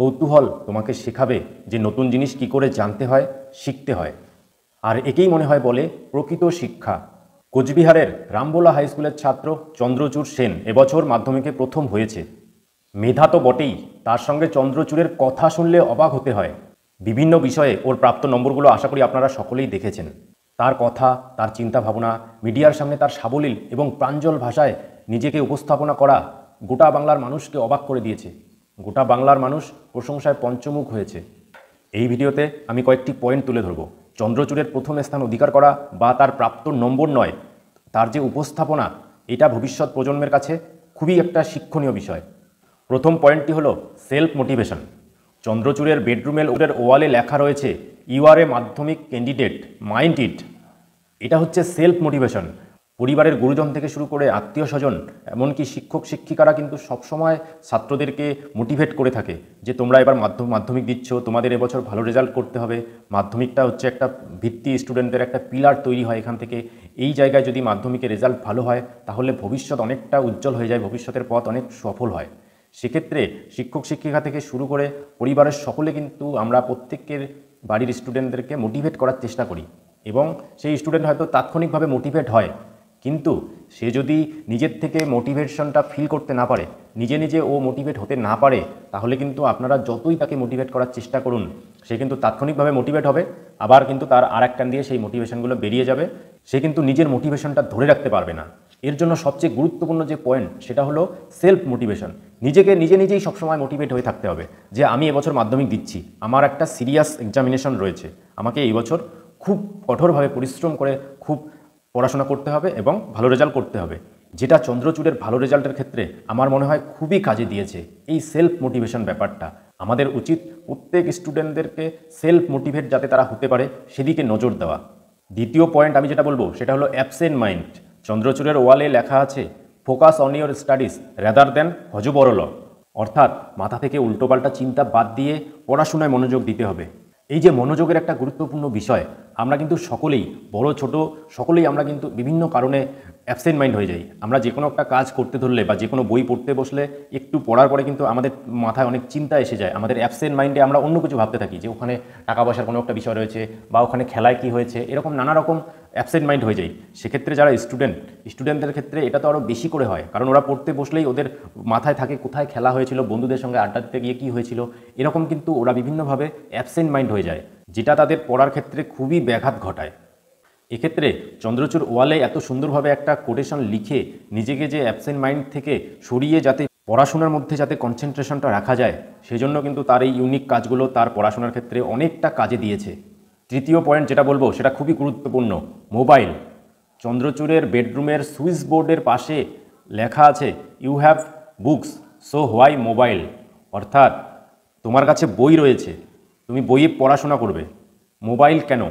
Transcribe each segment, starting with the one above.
কৌতূহল তোমাকে শেখাবে যে নতুন জিনিস কি করে জানতে হয় শিখতে হয় আর একেই মনে হয় বলে প্রকৃত শিক্ষা কোচবিহারের রামবোলা হাইস্কুলের ছাত্র চন্দ্রচূড় সেন এবছর মাধ্যমিকে প্রথম হয়েছে মেধা তো বটেই তার সঙ্গে চন্দ্রচূড়ের কথা শুনলে অবাক হতে হয় বিভিন্ন বিষয়ে ওর প্রাপ্ত নম্বরগুলো আশা করি আপনারা সকলেই দেখেছেন তার কথা তার চিন্তা ভাবনা মিডিয়ার সামনে তার সাবলীল এবং প্রাঞ্জল ভাষায় নিজেকে উপস্থাপনা করা গোটা বাংলার মানুষকে অবাক করে দিয়েছে গোটা বাংলার মানুষ প্রশংসায় পঞ্চমুখ হয়েছে এই ভিডিওতে আমি কয়েকটি পয়েন্ট তুলে ধরব চন্দ্রচূড়ের প্রথম স্থান অধিকার করা বা তার প্রাপ্ত নম্বর নয় তার যে উপস্থাপনা এটা ভবিষ্যৎ প্রজন্মের কাছে খুবই একটা শিক্ষণীয় বিষয় প্রথম পয়েন্টটি হলো সেলফ মোটিভেশন চন্দ্রচূড়ের বেডরুমের ওদের ওয়ালে লেখা রয়েছে ইউ আর এ মাধ্যমিক ক্যান্ডিডেট মাইন্ড ইট এটা হচ্ছে সেলফ মোটিভেশন পরিবারের গুরুজন থেকে শুরু করে আত্মীয় স্বজন এমনকি শিক্ষক শিক্ষিকারা কিন্তু সবসময় ছাত্রদেরকে মোটিভেট করে থাকে যে তোমরা এবার মাধ্যম মাধ্যমিক দিচ্ছ তোমাদের এবছর ভালো রেজাল্ট করতে হবে মাধ্যমিকটা হচ্ছে একটা ভিত্তি স্টুডেন্টদের একটা পিলার তৈরি হয় এখান থেকে এই জায়গায় যদি মাধ্যমিকের রেজাল্ট ভালো হয় তাহলে ভবিষ্যৎ অনেকটা উজ্জ্বল হয়ে যায় ভবিষ্যতের পথ অনেক সফল হয় সেক্ষেত্রে শিক্ষক শিক্ষিকা থেকে শুরু করে পরিবারের সকলে কিন্তু আমরা প্রত্যেকের বাড়ির স্টুডেন্টদেরকে মোটিভেট করার চেষ্টা করি এবং সেই স্টুডেন্ট হয়তো তাৎক্ষণিকভাবে মোটিভেট হয় কিন্তু সে যদি নিজের থেকে মোটিভেশনটা ফিল করতে না পারে নিজে নিজে ও মোটিভেট হতে না পারে তাহলে কিন্তু আপনারা যতই তাকে মোটিভেট করার চেষ্টা করুন সে কিন্তু তাৎক্ষণিকভাবে মোটিভেট হবে আবার কিন্তু তার আর একটান দিয়ে সেই মোটিভেশনগুলো বেরিয়ে যাবে সে কিন্তু নিজের মোটিভেশনটা ধরে রাখতে পারবে না এর জন্য সবচেয়ে গুরুত্বপূর্ণ যে পয়েন্ট সেটা হলো সেলফ মোটিভেশন নিজেকে নিজে নিজেই সবসময় মোটিভেট হয়ে থাকতে হবে যে আমি এবছর মাধ্যমিক দিচ্ছি আমার একটা সিরিয়াস এক্সামিনেশন রয়েছে আমাকে এই বছর খুব কঠোরভাবে পরিশ্রম করে খুব পড়াশোনা করতে হবে এবং ভালো রেজাল্ট করতে হবে যেটা চন্দ্রচূড়ের ভালো রেজাল্টের ক্ষেত্রে আমার মনে হয় খুবই কাজে দিয়েছে এই সেলফ মোটিভেশন ব্যাপারটা আমাদের উচিত প্রত্যেক স্টুডেন্টদেরকে সেলফ মোটিভেট যাতে তারা হতে পারে সেদিকে নজর দেওয়া দ্বিতীয় পয়েন্ট আমি যেটা বলবো সেটা হলো অ্যাবসেন্ট মাইন্ড চন্দ্রচূড়ের ওয়ালে লেখা আছে focus on your studies rather than হজবরল অর্থাৎ মাথা থেকে উল্টোপাল্টা চিন্তা বাদ দিয়ে পড়াশোনায় মনোযোগ দিতে হবে এই যে মনোযোগের একটা গুরুত্বপূর্ণ বিষয় আমরা কিন্তু সকলেই বড় ছোট সকলেই আমরা কিন্তু বিভিন্ন কারণে অ্যাবসেন্ট মাইন্ড হয়ে যাই আমরা যে কোনো একটা কাজ করতে ধরলে বা যে কোনো বই পড়তে বসলে একটু পড়ার পরে কিন্তু আমাদের মাথায় অনেক চিন্তা এসে যায় আমাদের অ্যাবসেন্ট মাইন্ডে আমরা অন্য কিছু ভাবতে থাকি যে ওখানে টাকা পয়সার কোনো একটা বিষয় রয়েছে বা ওখানে খেলায় কি হয়েছে এরকম নানা রকম অ্যাবসেন্ট মাইন্ড হয়ে যায় সেক্ষেত্রে যারা স্টুডেন্ট স্টুডেন্টদের ক্ষেত্রে এটা তো আরও বেশি করে হয় কারণ ওরা পড়তে বসলেই ওদের মাথায় থাকে কোথায় খেলা হয়েছিল বন্ধুদের সঙ্গে আড্ডা দিতে গিয়ে কী হয়েছিল এরকম কিন্তু ওরা বিভিন্নভাবে অ্যাবসেন্ট মাইন্ড হয়ে যায় যেটা তাদের পড়ার ক্ষেত্রে খুবই ব্যাঘাত ঘটায় এক্ষেত্রে চন্দ্রচূড় ওয়ালে এত সুন্দরভাবে একটা কোটেশন লিখে নিজেকে যে অ্যাবসেন্ট মাইন্ড থেকে সরিয়ে যাতে পড়াশোনার মধ্যে যাতে কনসেন্ট্রেশনটা রাখা যায় সেজন্য কিন্তু তার এই ইউনিক কাজগুলো তার পড়াশোনার ক্ষেত্রে অনেকটা কাজে দিয়েছে তৃতীয় পয়েন্ট যেটা বলবো সেটা খুবই গুরুত্বপূর্ণ মোবাইল চন্দ্রচূড়ের বেডরুমের সুইচ বোর্ডের পাশে লেখা আছে you have books so why mobile অর্থাৎ তোমার কাছে বই রয়েছে তুমি বইয়ে পড়াশোনা করবে মোবাইল কেন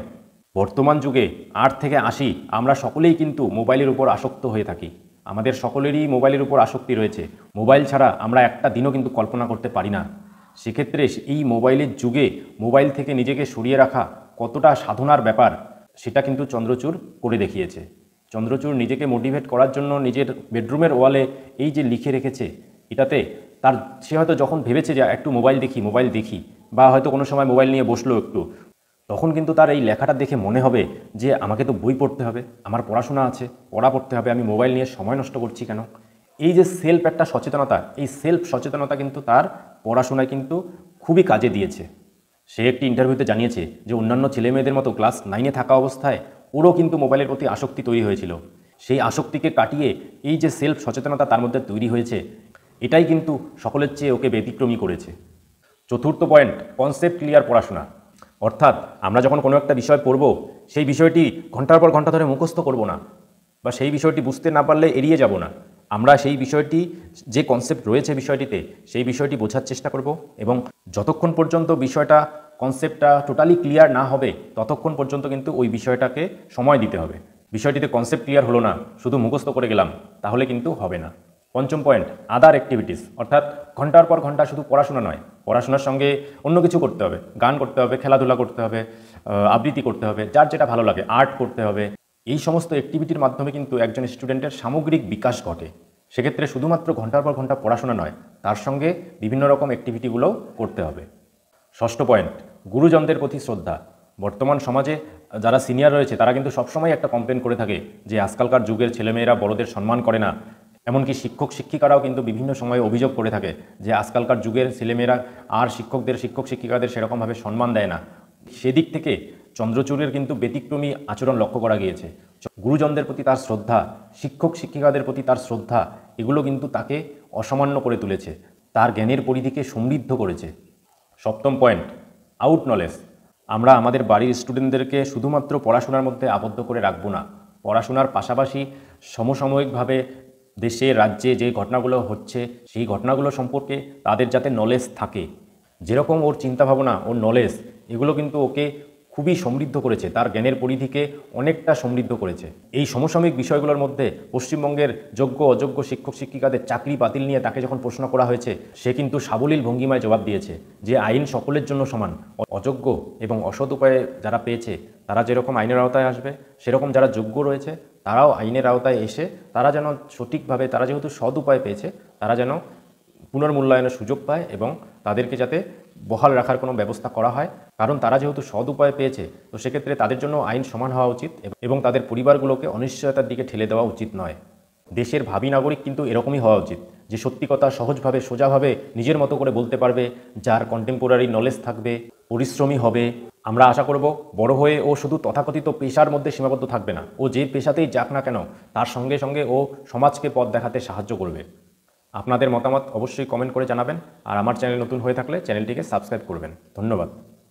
বর্তমান যুগে আট থেকে আশি আমরা সকলেই কিন্তু মোবাইলের উপর আসক্ত হয়ে থাকি আমাদের সকলেরই মোবাইলের উপর আসক্তি রয়েছে মোবাইল ছাড়া আমরা একটা দিনও কিন্তু কল্পনা করতে পারি না সেক্ষেত্রে এই মোবাইলের যুগে মোবাইল থেকে নিজেকে সরিয়ে রাখা কতটা সাধনার ব্যাপার সেটা কিন্তু চন্দ্রচূড় করে দেখিয়েছে চন্দ্রচূড় নিজেকে মোটিভেট করার জন্য নিজের বেডরুমের ওয়ালে এই যে লিখে রেখেছে এটাতে তার সে হয়তো যখন ভেবেছে যে একটু মোবাইল দেখি মোবাইল দেখি বা হয়তো কোনো সময় মোবাইল নিয়ে বসলো একটু তখন কিন্তু তার এই লেখাটা দেখে মনে হবে যে আমাকে তো বই পড়তে হবে আমার পড়াশোনা আছে পড়া পড়তে হবে আমি মোবাইল নিয়ে সময় নষ্ট করছি কেন এই যে সেলফ একটা সচেতনতা এই সেলফ সচেতনতা কিন্তু তার পড়াশোনায় কিন্তু খুবই কাজে দিয়েছে সে একটি ইন্টারভিউতে জানিয়েছে যে অন্যান্য ছেলেমেয়েদের মতো ক্লাস নাইনে থাকা অবস্থায় ওরও কিন্তু মোবাইলের প্রতি আসক্তি তৈরি হয়েছিল সেই আসক্তিকে কাটিয়ে এই যে সেলফ সচেতনতা তার মধ্যে তৈরি হয়েছে এটাই কিন্তু সকলের চেয়ে ওকে ব্যতিক্রমী করেছে চতুর্থ পয়েন্ট কনসেপ্ট ক্লিয়ার পড়াশোনা অর্থাৎ আমরা যখন কোনো একটা বিষয় পড়ব সেই বিষয়টি ঘন্টার পর ঘন্টা ধরে মুখস্থ করব না বা সেই বিষয়টি বুঝতে না পারলে এড়িয়ে যাব না আমরা সেই বিষয়টি যে কনসেপ্ট রয়েছে বিষয়টিতে সেই বিষয়টি বোঝার চেষ্টা করব এবং যতক্ষণ পর্যন্ত বিষয়টা কনসেপ্টটা টোটালি ক্লিয়ার না হবে ততক্ষণ পর্যন্ত কিন্তু ওই বিষয়টাকে সময় দিতে হবে বিষয়টিতে কনসেপ্ট ক্লিয়ার হলো না শুধু মুখস্থ করে গেলাম তাহলে কিন্তু হবে না পঞ্চম পয়েন্ট আদার অ্যাক্টিভিটিস অর্থাৎ ঘন্টার পর ঘন্টা শুধু পড়াশোনা নয় পড়াশোনার সঙ্গে অন্য কিছু করতে হবে গান করতে হবে খেলাধুলা করতে হবে আবৃত্তি করতে হবে যার যেটা ভালো লাগে আর্ট করতে হবে এই সমস্ত অ্যাক্টিভিটির মাধ্যমে কিন্তু একজন স্টুডেন্টের সামগ্রিক বিকাশ ঘটে সেক্ষেত্রে শুধুমাত্র ঘন্টার পর ঘন্টা পড়াশোনা নয় তার সঙ্গে বিভিন্ন রকম অ্যাক্টিভিটিগুলো করতে হবে ষষ্ঠ পয়েন্ট গুরুজনদের প্রতি শ্রদ্ধা বর্তমান সমাজে যারা সিনিয়র রয়েছে তারা কিন্তু সবসময় একটা কমপ্লেন করে থাকে যে আজকালকার যুগের ছেলেমেয়েরা বড়দের সম্মান করে না এমনকি শিক্ষক শিক্ষিকারাও কিন্তু বিভিন্ন সময়ে অভিযোগ করে থাকে যে আজকালকার যুগের ছেলেমেয়েরা আর শিক্ষকদের শিক্ষক শিক্ষিকাদের সেরকমভাবে সম্মান দেয় না সেদিক থেকে চন্দ্রচূড়ের কিন্তু ব্যতিক্রমী আচরণ লক্ষ্য করা গিয়েছে গুরুজনদের প্রতি তার শ্রদ্ধা শিক্ষক শিক্ষিকাদের প্রতি তার শ্রদ্ধা এগুলো কিন্তু তাকে অসামান্য করে তুলেছে তার জ্ঞানের পরিধিকে সমৃদ্ধ করেছে সপ্তম পয়েন্ট আউট নলেজ আমরা আমাদের বাড়ির স্টুডেন্টদেরকে শুধুমাত্র পড়াশোনার মধ্যে আবদ্ধ করে রাখব না পড়াশোনার পাশাপাশি সমসাময়িকভাবে দেশে রাজ্যে যে ঘটনাগুলো হচ্ছে সেই ঘটনাগুলো সম্পর্কে তাদের যাতে নলেজ থাকে যেরকম ওর চিন্তাভাবনা ওর নলেজ এগুলো কিন্তু ওকে খুবই সমৃদ্ধ করেছে তার জ্ঞানের পরিধিকে অনেকটা সমৃদ্ধ করেছে এই সমসাময়িক বিষয়গুলোর মধ্যে পশ্চিমবঙ্গের যোগ্য অযোগ্য শিক্ষক শিক্ষিকাদের চাকরি বাতিল নিয়ে তাকে যখন প্রশ্ন করা হয়েছে সে কিন্তু সাবলীল ভঙ্গিমায় জবাব দিয়েছে যে আইন সকলের জন্য সমান অযোগ্য এবং অসৎ উপায়ে যারা পেয়েছে তারা যেরকম আইনের আওতায় আসবে সেরকম যারা যোগ্য রয়েছে তারাও আইনের আওতায় এসে তারা যেন সঠিকভাবে তারা যেহেতু সদ উপায় পেয়েছে তারা যেন পুনর্মূল্যায়নের সুযোগ পায় এবং তাদেরকে যাতে বহাল রাখার কোনো ব্যবস্থা করা হয় কারণ তারা যেহেতু সদ উপায় পেয়েছে তো সেক্ষেত্রে তাদের জন্য আইন সমান হওয়া উচিত এবং তাদের পরিবারগুলোকে অনিশ্চয়তার দিকে ঠেলে দেওয়া উচিত নয় দেশের ভাবি নাগরিক কিন্তু এরকমই হওয়া উচিত যে সত্যি কথা সহজভাবে সোজাভাবে নিজের মতো করে বলতে পারবে যার কন্টেম্পোরারি নলেজ থাকবে পরিশ্রমী হবে আমরা আশা করব বড় হয়ে ও শুধু তথাকথিত পেশার মধ্যে সীমাবদ্ধ থাকবে না ও যে পেশাতেই যাক না কেন তার সঙ্গে সঙ্গে ও সমাজকে পথ দেখাতে সাহায্য করবে আপনাদের মতামত অবশ্যই কমেন্ট করে জানাবেন আর আমার চ্যানেল নতুন হয়ে থাকলে চ্যানেলটিকে সাবস্ক্রাইব করবেন ধন্যবাদ